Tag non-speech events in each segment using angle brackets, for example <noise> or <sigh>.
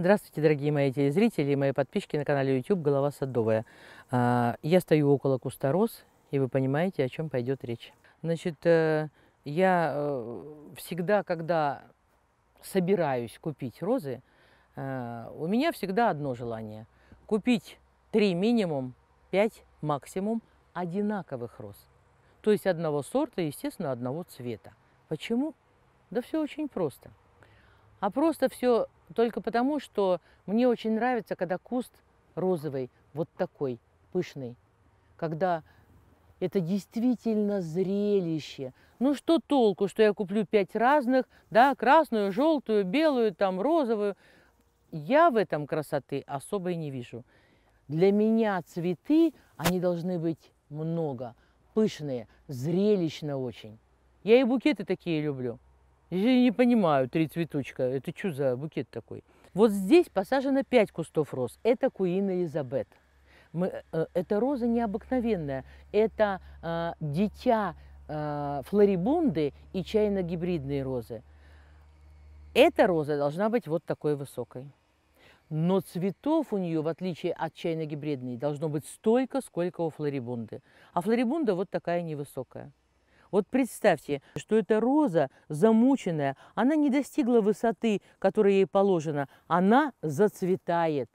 Здравствуйте, дорогие мои телезрители и мои подписчики на канале YouTube «Голова садовая». А, я стою около куста роз, и вы понимаете, о чем пойдет речь. Значит, э, я э, всегда, когда собираюсь купить розы, э, у меня всегда одно желание – купить три минимум, пять максимум одинаковых роз. То есть одного сорта, естественно, одного цвета. Почему? Да все очень просто – а просто все только потому, что мне очень нравится, когда куст розовый, вот такой, пышный, когда это действительно зрелище. Ну что толку, что я куплю пять разных, да, красную, желтую, белую, там, розовую. Я в этом красоты особой не вижу. Для меня цветы, они должны быть много, пышные, зрелищно очень. Я и букеты такие люблю. Я не понимаю, три цветочка, это что за букет такой? Вот здесь посажено пять кустов роз. Это Куина Елизабет. Мы, э, эта роза необыкновенная. Это э, дитя э, флорибунды и чайно-гибридные розы. Эта роза должна быть вот такой высокой. Но цветов у нее, в отличие от чайно-гибридной, должно быть столько, сколько у флорибунды. А флорибунда вот такая невысокая. Вот представьте, что эта роза, замученная, она не достигла высоты, которая ей положена, она зацветает.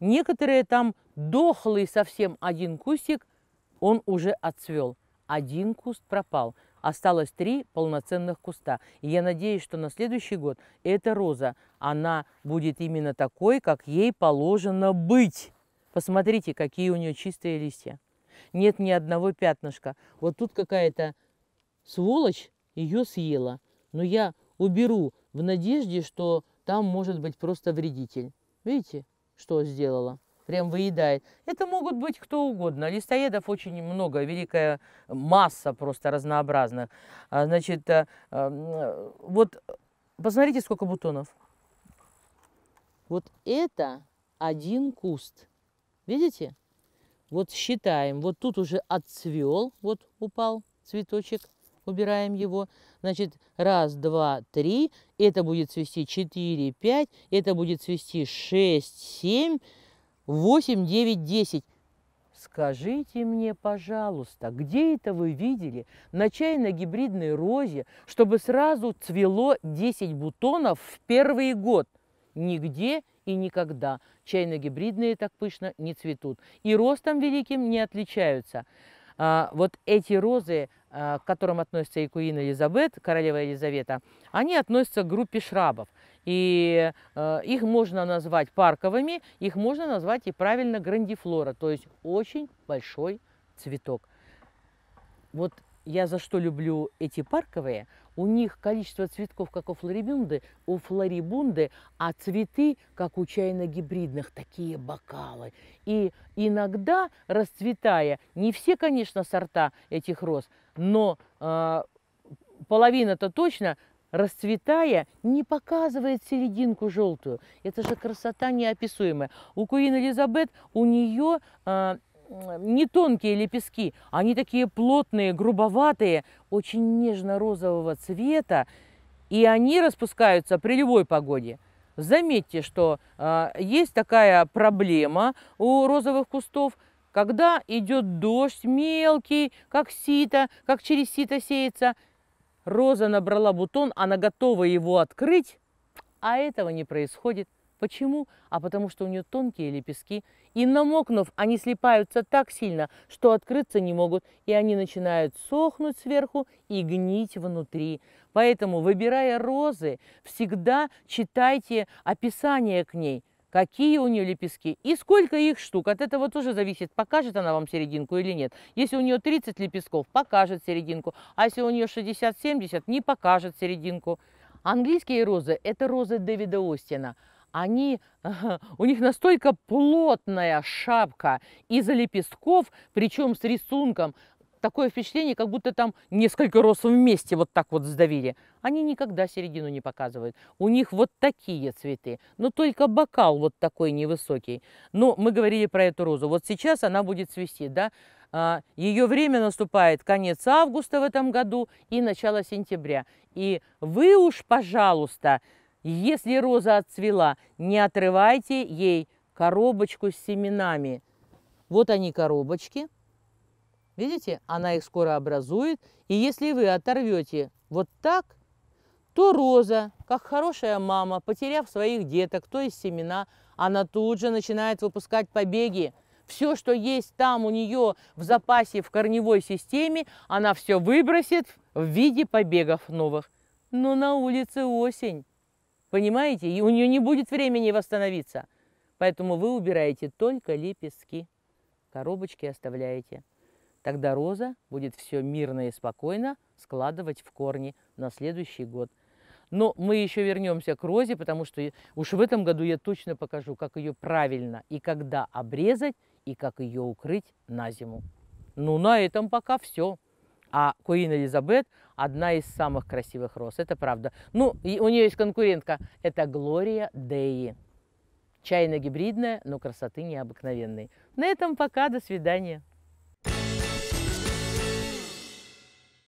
Некоторые там дохлый совсем один кустик, он уже отцвел. Один куст пропал. Осталось три полноценных куста. И я надеюсь, что на следующий год эта роза, она будет именно такой, как ей положено быть. Посмотрите, какие у нее чистые листья. Нет ни одного пятнышка. Вот тут какая-то сволочь ее съела. Но я уберу в надежде, что там может быть просто вредитель. Видите, что сделала? Прям выедает. Это могут быть кто угодно. Листоедов очень много, великая масса просто разнообразных. А, значит, э, э, вот посмотрите, сколько бутонов. Вот это один куст. Видите? Вот считаем. Вот тут уже отцвел, вот упал цветочек убираем его. Значит, раз, два, три, это будет свести 4, 5, это будет свести 6, 7, 8, 9, 10. Скажите мне, пожалуйста, где это вы видели на чайно-гибридной розе, чтобы сразу цвело 10 бутонов в первый год? Нигде и никогда. Чайно-гибридные так пышно не цветут. И ростом великим не отличаются. А, вот эти розы, Э, к которым относится Екуина Елизабет, королева Елизавета, они относятся к группе шрабов. И э, их можно назвать парковыми, их можно назвать и правильно грандифлора, то есть очень большой цветок. Вот я за что люблю эти парковые, у них количество цветков, как у флорибунды, у флорибунды, а цветы, как у чайно-гибридных, такие бокалы. И иногда, расцветая, не все, конечно, сорта этих роз, но э, половина-то точно расцветая, не показывает серединку желтую. Это же красота неописуемая. У Куин Элизабет, у нее э, а, не тонкие лепестки, они такие плотные, грубоватые, очень нежно-розового цвета, и они распускаются при любой погоде. Заметьте, что э, есть такая проблема у розовых кустов, когда идет дождь мелкий, как сито, как через сито сеется, роза набрала бутон, она готова его открыть, а этого не происходит. Почему? А потому что у нее тонкие лепестки, и намокнув, они слипаются так сильно, что открыться не могут, и они начинают сохнуть сверху и гнить внутри. Поэтому, выбирая розы, всегда читайте описание к ней – какие у нее лепестки и сколько их штук. От этого тоже зависит, покажет она вам серединку или нет. Если у нее 30 лепестков, покажет серединку, а если у нее 60-70, не покажет серединку. Английские розы – это розы Дэвида Остина – они, <laughs> у них настолько плотная шапка из лепестков, причем с рисунком, такое впечатление, как будто там несколько рос вместе вот так вот сдавили. Они никогда середину не показывают. У них вот такие цветы, но только бокал вот такой невысокий. Но мы говорили про эту розу. Вот сейчас она будет цвести, да? А, Ее время наступает конец августа в этом году и начало сентября. И вы уж, пожалуйста, если роза отцвела, не отрывайте ей коробочку с семенами. Вот они коробочки. Видите, она их скоро образует. И если вы оторвете вот так, то роза, как хорошая мама, потеряв своих деток, то есть семена, она тут же начинает выпускать побеги. Все, что есть там у нее в запасе в корневой системе, она все выбросит в виде побегов новых. Но на улице осень. Понимаете? И у нее не будет времени восстановиться. Поэтому вы убираете только лепестки, коробочки оставляете. Тогда роза будет все мирно и спокойно складывать в корни на следующий год. Но мы еще вернемся к розе, потому что уж в этом году я точно покажу, как ее правильно и когда обрезать, и как ее укрыть на зиму. Ну, на этом пока все. А Куин Элизабет одна из самых красивых роз, это правда. Ну, у нее есть конкурентка, это Глория Деи. Чайно-гибридная, но красоты необыкновенной. На этом пока, до свидания.